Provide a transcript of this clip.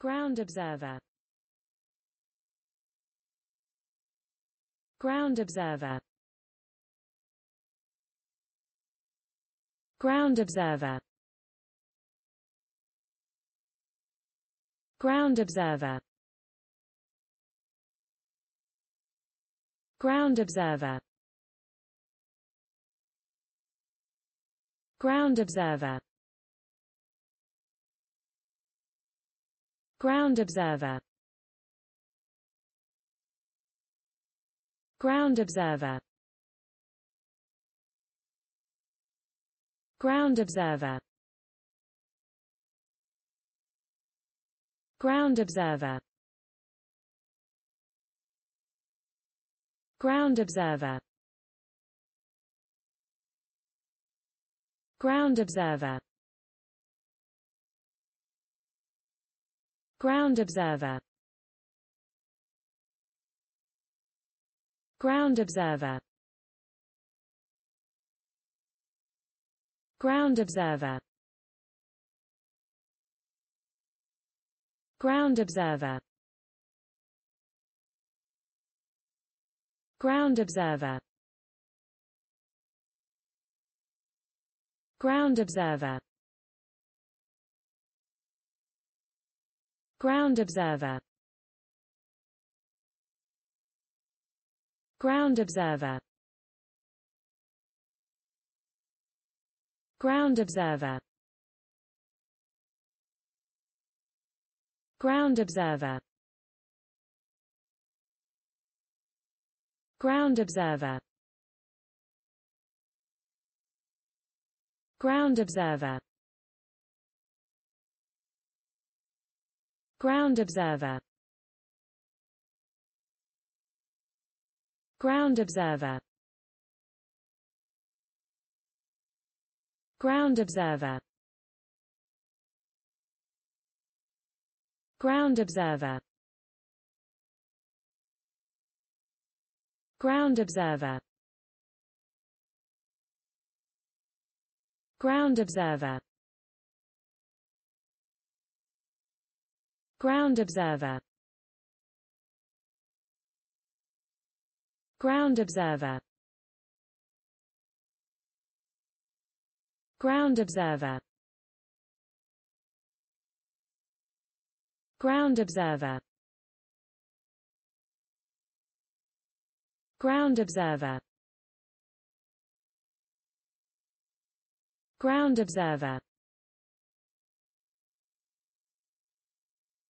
Ground observer Ground observer Ground observer Ground observer Ground observer Ground observer Ground observer Ground observer Ground observer Ground observer Ground observer Ground observer Ground observer Ground observer Ground observer Ground observer Ground observer Ground observer Ground observer Ground observer Ground observer Ground observer Ground observer Ground observer Ground observer Ground observer Ground observer Ground observer Ground observer Ground observer Ground observer Ground observer Ground observer Ground observer Ground observer Ground observer